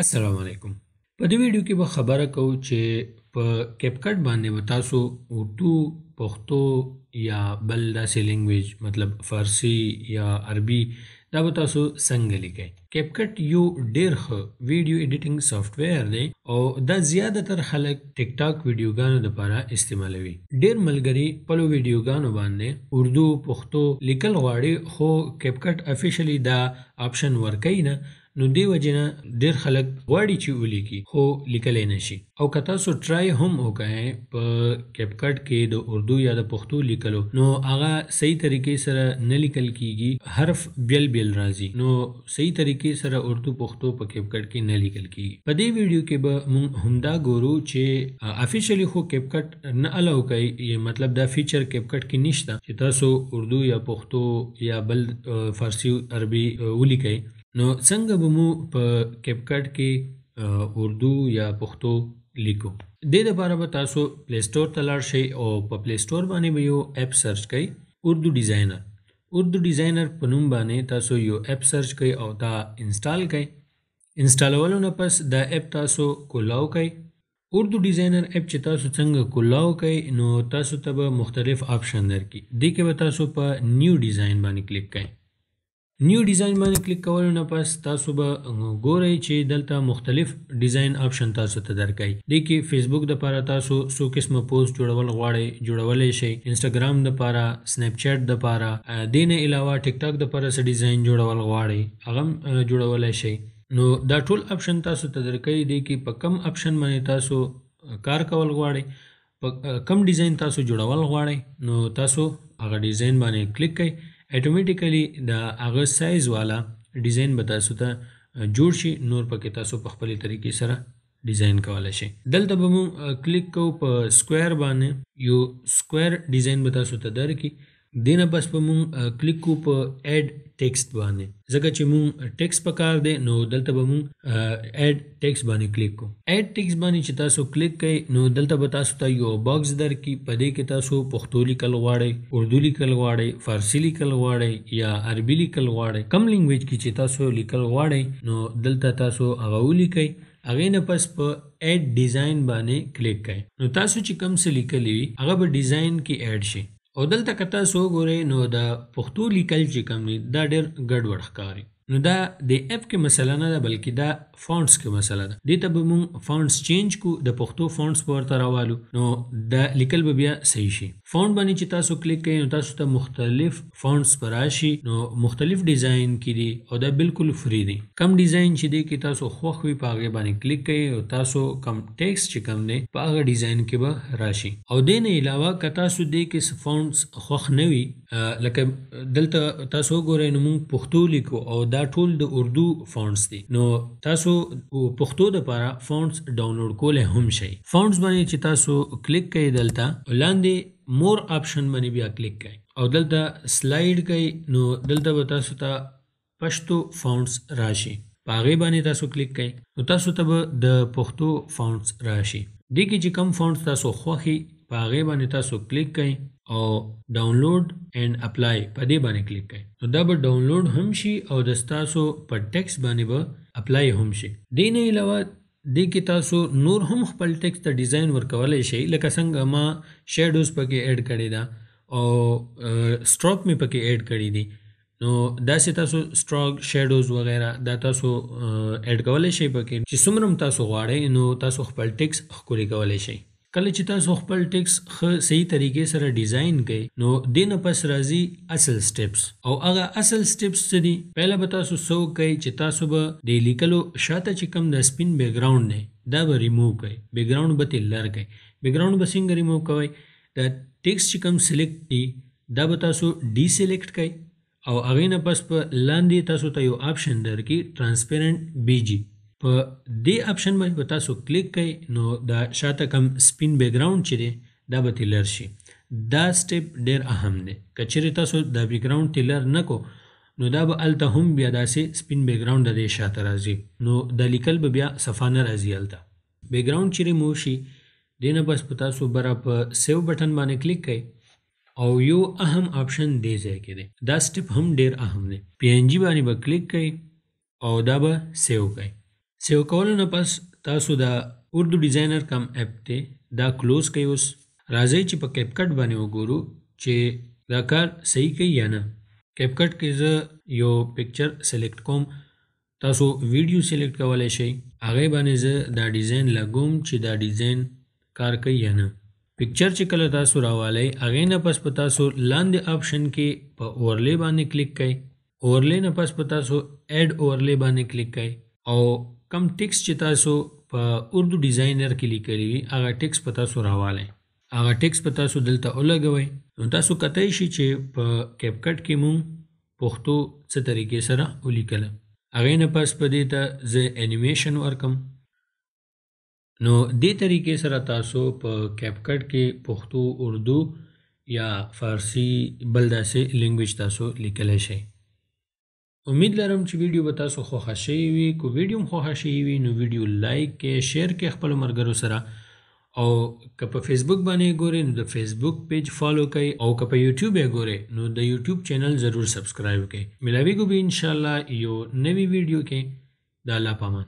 السلام علیکم په دې ویډیو کې به خبره کوو چې په کیپکټ باندې به تاسو اردو پښتو یا بل داسې لینګویج مطلب فارسی یا عربي دا به تاسو څنګه لیکئ کیپکټ یو ډېر ښه ویډیو ایډیټینګ سافټویر دی او دا زیاتره خلک ټیک ټاک ویډیوګانو لپاره استعمالوي ډېر ملګری په ویډیوګانو باندې اردو پښتو لیکل غواړي خو کیپکټ افیشلی دا آپشن ورکوي نه نو دی وجنه ډیر خلک غواړي چې ولیکي خو لیکلی نشي او که تاسو ټرای هم وکای په کیپکټ کې د اردو یا د پښتو لیکلو نو هغه صحیح طریقې سره نه لیکل کیږي حرف بیل بیل راځي نو صحیح طریقې سره اردو پښتو په کیپکټ کې نه لیکل کیږي په دې ویډیو کې به موږ همدا ګورو چې افیشلی خو کیپکټ نه الاو کوي یا مطلب دا فیچر کیپکټ کې نشته چې تاسو اردو یا پښتو یا بل فارسی عربي ولیکئ نو څنګه به مو په کیپکټ کې اردو یا پښتو لیکو د دې لپاره به تاسو پلی سٹور ته لاړ شئ او په پلی سٹور باندې به یو اپ سرچ کړئ اردو ډیزاینر اردو ډیزاینر په نوم باندې تاسو یو اپ سرچ کړئ او دا انسټال کړئ انسټالولو نه پس دا اپ تاسو کولاو کړئ اردو ډیزاینر اپ چې تاسو څنګه کولاو کوي نو تاسو ته به مختلف آپشن درکړي دې کې به تاسو په نیو ډیزاین باندې کلیک کړئ نیو ډیزاین باندې کلیک کول نه پس تاسو به ګورئ چې دلته مختلف ډیزاین آپشن تاسو ته درکای دی کې فیسبوک د لپاره تاسو سو قسمه پوسټ جوړول غواړئ جوړولای شئ انستګرام د لپاره سنپ چټ د لپاره دینه علاوه ټیک ټاک د لپاره څه ډیزاین جوړول غواړئ هغه جوړولای شئ نو دا ټول آپشن تاسو ته درکای دی کې په کم آپشن باندې تاسو کار کول غواړئ په کم ډیزاین تاسو جوړول غواړئ نو تاسو هغه ډیزاین باندې کلیک کړئ اتومټیکلی د هغه سایز والا ډیزاین به تاسو ته جوړ شي نور پکې تاسو په خپل طریقې سره ډیزاین کولای شي دلته به موږ کلیک کوو په سکوير باندې یو سکوير ډیزاین به تاسو ته درکې دینه بس په موږ کلیک کوو په اډ ټیکست باندې ځکه چې مونږ ټیکست پکار دی نو دلته به مونږ اډ ټیکست باندې کلیک کو اډ ټیکست باندې چې تاسو کلیک کړئ نو دلته به تاسو ته یو باکس درکې په دې کې تاسو پښتو لیکل غواړئ اردو لیکل غواړئ فارسی لیکل غواړئ یا عربي لیکل غواړئ کم لینګویج کې چې تاسو لیکل غواړئ نو دلته تاسو هغه ولیکئ هغې نه پس په اډ ډیزاین باندې کلیک کړئ نو تاسو چې کم څه لیکلی وي هغه به ډیزاین کې اډ شي او دلته که تاسو وګورئ نو د پښتو لیکل چې کوم دا ډېر ګډوډ ښکاري نو دا د اپ کې مسله نه ده بلکې دا فونټس کې مسله ده دې ته به موږ فونټس چینج کو د پښتو فونټس په ورته راوالو نو دا لیکل به بیا صحیح شي فونټ باندې چې تاسو کلیک کوئ نو تاسو ته مختلف فونټس پر راشي نو مختلف ډیزاین کې دي او دا بالکل فری دي کم ډیزاین چې دی کې تاسو خوښ وي په هغه باندې کلیک کوئ او تاسو کم ټیکس چې کم دی په هغه ډیزاین کې به راشي او دې نه علاوه که تاسو دې کې فونټس خوښ نه وي لکه دلته تاسو ګورئ نو موږ پښتو لیکو او دا دا ټول د اردو فونټس دي نو تاسو پښتو د لپاره فونټس ډاونلوډ کول هم شي فونټس باندې چې تاسو کلیک کوئ دلته لاندې مور آپشن باندې بیا کلیک کوئ او دلته سلایډ کوي نو دلته به تاسو ته پښتو فونټس راشي پاغه باندې تاسو کلیک کوئ نو تاسو ته د پښتو فونټس راشي دګه چې کم فونټس تاسو خوخي پاغه باندې تاسو کلیک کوئ او ډاونلوډ اینڈ اپلای په دې باندې کلیک کړئ نو دا به ډاونلوډ هم شي او د تاسو په ټیکس باندې به اپلای هم شي دې نه علاوه دې کې تاسو نور هم خپل ټیکس ته ډیزاین ورکولای شئ لکه څنګه ما شیډوز پکې اډ کړی دا او سټروک می پکې اډ کړی دی نو دا سي تاسو سټروک شیډوز وغیرہ دا تاسو اډ کولای شئ پکې چې څومره تاسو غواړئ نو تاسو خپل ټیکس ښکلی کولای شئ کله چې تاسو خپل ټیکس خه صحیح طریقې سره ډیزاین کړئ نو دین پس راځي اصل سټپس او هغه اصل سټپس څه دي پهله به تاسو سو کوي چې تاسو به د لیکلو شاته چې کم د سپین بیک گراوند نه دا به ریموو کوي بیک گراوند به تلر کوي بیک گراوند به څنګه ریموو کوي دا ټیکس چې کم سلیکټ دي دا به تاسو ډی سلیکټ کوي او هغه نه پس په لاندې تاسو ته یو آپشن درکې ترانسپیرنٹ بیجی په دې اپشن باندې به تاسو کلیک کړئ نو دا شاته کم سپین بیک ګراوند چې دی دا به تیلر شي دا سټیپ ډیر اهم دی که چیرې تاسو دا بیک ګراوند تیلر نه کو نو دا به الته هم بیا داسې سپین بیک ګراوند د دې شاته راځي نو دا لیکل به بیا صفه نه راځي الته بیک ګراوند چیرې مو شي دینه بس په تاسو برا په سیو بٹن باندې کلیک کړئ او یو اهم آپشن دی ځای کې دی دا سټیپ هم ډیر اهم دی پی ان جی باندې به با کلیک کړئ او دا به سیو کړئ سیو کولو نه پس تاسو دا اردو ډیزاینر کم اپ دی دا کلوز کوي اوس راځئ چې په کیپکټ باندې وګورو چې دا کار صحیح کوي یا نه کیپکټ کې زه یو پکچر سلیکټ کوم تاسو ویډیو سلیکټ کولای شئ هغه باندې زه دا ډیزاین لګوم چې دا ډیزاین کار کوي یا نه پکچر چې کله تاسو راوالی هغې نه پس په تاسو لاندې آپشن کې په اورلی باندې کلیک کوئ اورلی نه پس په تاسو اډ اورلی باندې کلیک کوئ او کم ټیکس چې تاسو په اردو ډیزاینر کې لیکلی وي هغه ټیکس په تاسو راوالی هغه ټیکس په تاسو دلته ولګوئ نو تاسو کتای شي چې په کیپکټ کې مونږ پښتو څه طریقې سره ولیکله هغې نه پس په دې ته زه انیمیشن ورکم نو دې طریقې سره تاسو په کیپکټ کې پښتو اردو یا فارسی بل داسې لینګویج تاسو لیکلی شئ امید لرم چې ویډیو به تاسو خوښه شوی وي کو ویډیو خوښه شوی وي نو ویډیو لایک کې شیر کې خپل مرګرو سره او که په فیسبوک باندې ګورئ نو د فیسبوک پیج فالو کړئ او که په یوټیوب یې ګورئ نو د یوټیوب چینل ضرور سبسکرایب کړئ ملاوي کو به ان شاء الله یو نوی ویډیو کې د الله پامان